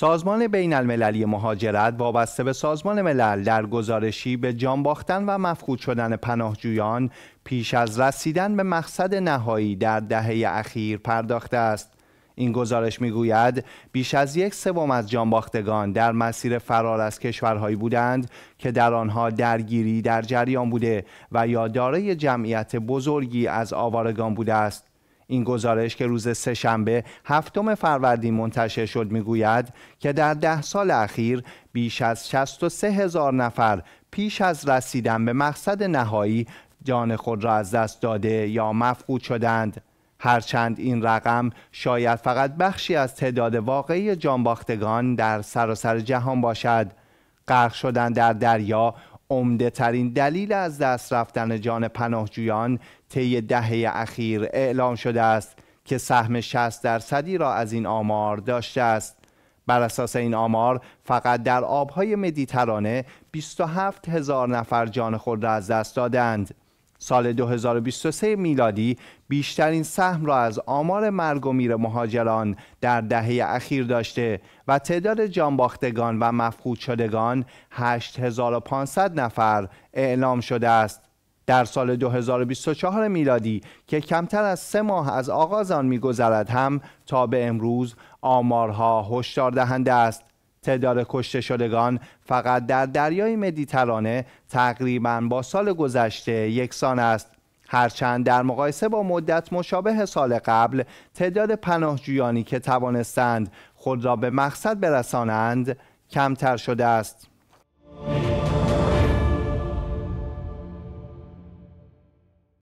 سازمان بین المللی مهاجرت وابسته به سازمان ملل در گزارشی به جان باختن و مفقود شدن پناهجویان پیش از رسیدن به مقصد نهایی در دهه اخیر پرداخته است. این گزارش میگوید بیش از یک سوم از جانباختگان در مسیر فرار از کشورهایی بودند که در آنها درگیری در جریان بوده و یا دارای جمعیت بزرگی از آوارگان بوده است این گزارش که روز سهشنبه هفتم فروردین منتشر شد میگوید که در ده سال اخیر بیش از 63 هزار نفر پیش از رسیدن به مقصد نهایی جان خود را از دست داده یا مفقود شدند هرچند این رقم شاید فقط بخشی از تعداد واقعی جانباختگان در سراسر جهان باشد غرق شدن در دریا عمده ترین دلیل از دست رفتن جان پناهجویان طی دهه اخیر اعلام شده است که سهم 60 درصدی را از این آمار داشته است بر اساس این آمار فقط در آبهای مدیترانه 27 هزار نفر جان خود را از دست دادند سال 2023 میلادی بیشترین سهم را از آمار مرگ و میر مهاجران در دهه اخیر داشته و تعداد جانباختگان و مفقود شدگان 8500 نفر اعلام شده است. در سال 2024 میلادی که کمتر از سه ماه از آغاز آن میگذرد هم تا به امروز آمارها هشدار دهنده است تعداد کشته شدگان فقط در دریای مدیترانه تقریبا با سال گذشته یکسان است هرچند در مقایسه با مدت مشابه سال قبل تعداد پناهجویانی که توانستند خود را به مقصد برسانند کمتر شده است